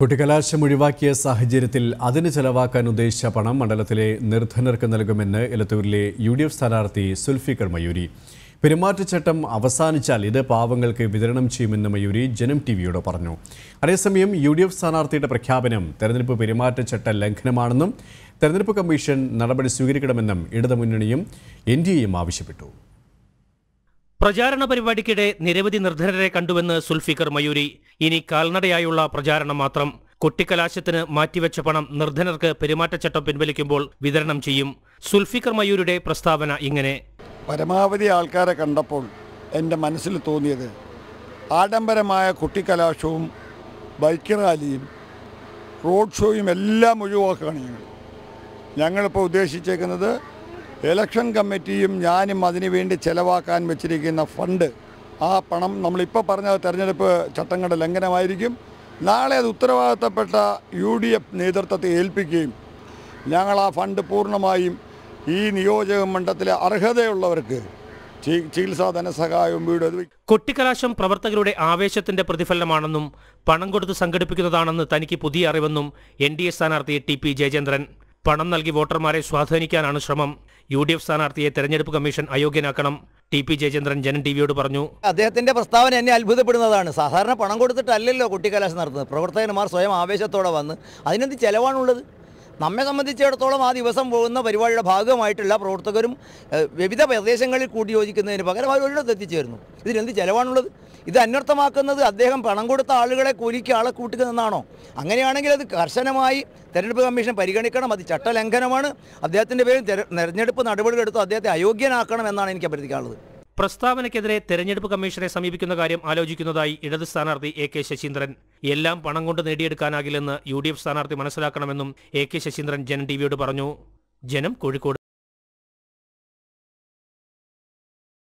കുട്ടിക്കലാശം ഒഴിവാക്കിയ സാഹചര്യത്തിൽ അതിന് ചെലവാക്കാൻ ഉദ്ദേശിച്ച പണം മണ്ഡലത്തിലെ നിർധനർക്ക് നൽകുമെന്ന് എലത്തൂരിലെ യു ഡി എഫ് സ്ഥാനാർത്ഥി സുൽഫിക്കർ മയൂരി പെരുമാറ്റച്ചട്ടം അവസാനിച്ചാൽ ഇത് പാവങ്ങൾക്ക് വിതരണം ചെയ്യുമെന്ന് മയൂരി ജനം ടി വിയോട് പറഞ്ഞു അതേസമയം യു ഡി എഫ് സ്ഥാനാർത്ഥിയുടെ പ്രഖ്യാപനം തെരഞ്ഞെടുപ്പ് പെരുമാറ്റച്ചട്ട ലംഘനമാണെന്നും തെരഞ്ഞെടുപ്പ് കമ്മീഷൻ നടപടി സ്വീകരിക്കണമെന്നും ഇടതുമുന്നണിയും എൻ ആവശ്യപ്പെട്ടു പ്രചാരണ പരിപാടിക്കിടെ നിരവധി നിർധനരെ കണ്ടുവെന്ന് സുൽഫിക്കർ മയൂരി ഇനി കാൽനടയായുള്ള പ്രചാരണം മാത്രം കുട്ടിക്കലാശത്തിന് മാറ്റിവെച്ച പണം നിർധനർക്ക് പെരുമാറ്റച്ചട്ടം പിൻവലിക്കുമ്പോൾ വിതരണം ചെയ്യും സുൽഫിക്കർ മയൂരിയുടെ പ്രസ്താവന ഇങ്ങനെ പരമാവധി ആൾക്കാരെ കണ്ടപ്പോൾ എൻ്റെ മനസ്സിൽ തോന്നിയത് ആഡംബരമായ കുട്ടിക്കലാശവും ബൈക്ക് റാലിയും റോഡ് ഷോയും എല്ലാം ഒഴിവാക്കുകയാണ് ഞങ്ങൾ ഞങ്ങളിപ്പോൾ ഉദ്ദേശിച്ചേക്കുന്നത് ഇലക്ഷൻ കമ്മിറ്റിയും ഞാനും അതിനുവേണ്ടി ചെലവാക്കാൻ വെച്ചിരിക്കുന്ന ഫണ്ട് ആ പണം നമ്മളിപ്പോൾ പറഞ്ഞ തെരഞ്ഞെടുപ്പ് ചട്ടങ്ങളുടെ ലംഘനമായിരിക്കും നാളെ അത് ഉത്തരവാദിത്തപ്പെട്ട യു ഡി എഫ് നേതൃത്വത്തെ ഏൽപ്പിക്കുകയും ഞങ്ങൾ ആ ഫണ്ട് പൂർണ്ണമായും ഈ നിയോജക മണ്ഡലത്തിലെ അർഹതയുള്ളവർക്ക് ചികിത്സാ ധനസഹായവും വീട് കൊട്ടിക്കലാശം പ്രവർത്തകരുടെ ആവേശത്തിന്റെ പ്രതിഫലനമാണെന്നും പണം കൊടുത്ത് സംഘടിപ്പിക്കുന്നതാണെന്ന് തനിക്ക് പുതിയ അറിവെന്നും എൻ ഡി എ സ്ഥാനാർത്ഥി ടി പി ജയചന്ദ്രൻ പണം നൽകി വോട്ടർമാരെ സ്വാധീനിക്കാനാണ് ശ്രമം യു ഡി എഫ് സ്ഥാനാർത്ഥിയെ തെരഞ്ഞെടുപ്പ് കമ്മീഷൻ അയോഗ്യനാക്കണം ടി പി ജയചന്ദ്രൻ ജനൻ ടി വിയോട് പറഞ്ഞു അദ്ദേഹത്തിന്റെ പ്രസ്താവന എന്നെ അത്ഭുതപ്പെടുന്നതാണ് സാധാരണ പണം കൊടുത്തിട്ടല്ലല്ലോ കുട്ടിക്കലാശം നടത്തുന്നത് പ്രവർത്തകന്മാർ സ്വയം ആവേശത്തോടെ വന്ന് അതിനെന്ത് ചെലവാണുള്ളത് നമ്മെ സംബന്ധിച്ചിടത്തോളം ആ ദിവസം പോകുന്ന പരിപാടിയുടെ ഭാഗമായിട്ടുള്ള പ്രവർത്തകരും വിവിധ പ്രദേശങ്ങളിൽ യോജിക്കുന്നതിന് പകരം അവർ ഒരിടത്ത് എത്തിച്ചേരുന്നു ഇതിനെന്ത് ചിലവാണുള്ളത് ഇത് അന്വർത്ഥമാക്കുന്നത് അദ്ദേഹം പണം കൊടുത്ത ആളുകളെ കൂലിക്ക് ആളെ കൂട്ടുകയെന്നാണോ അങ്ങനെയാണെങ്കിൽ അത് കർശനമായി തെരഞ്ഞെടുപ്പ് കമ്മീഷൻ പരിഗണിക്കണം അത് ചട്ടലംഘനമാണ് അദ്ദേഹത്തിൻ്റെ പേരിൽ തെരഞ്ഞെടുപ്പ് നടപടികളെടുത്ത് അദ്ദേഹത്തെ അയോഗ്യനാക്കണം എന്നാണ് എനിക്ക് അഭ്യർത്ഥിക്കാനുള്ളത് പ്രസ്താവനയ്ക്കെതിരെ തെരഞ്ഞെടുപ്പ് കമ്മീഷനെ സമീപിക്കുന്ന കാര്യം ആലോചിക്കുന്നതായി ഇടത് സ്ഥാനാർത്ഥി എ കെ ശശീന്ദ്രൻ എല്ലാം പണം കൊണ്ട് നേടിയെടുക്കാനാകില്ലെന്ന് യു ഡി എഫ് സ്ഥാനാർത്ഥി മനസ്സിലാക്കണമെന്നും എ കെ ശശീന്ദ്രൻ ജനം ടിവിയോട് പറഞ്ഞു ജനം കോഴിക്കോട്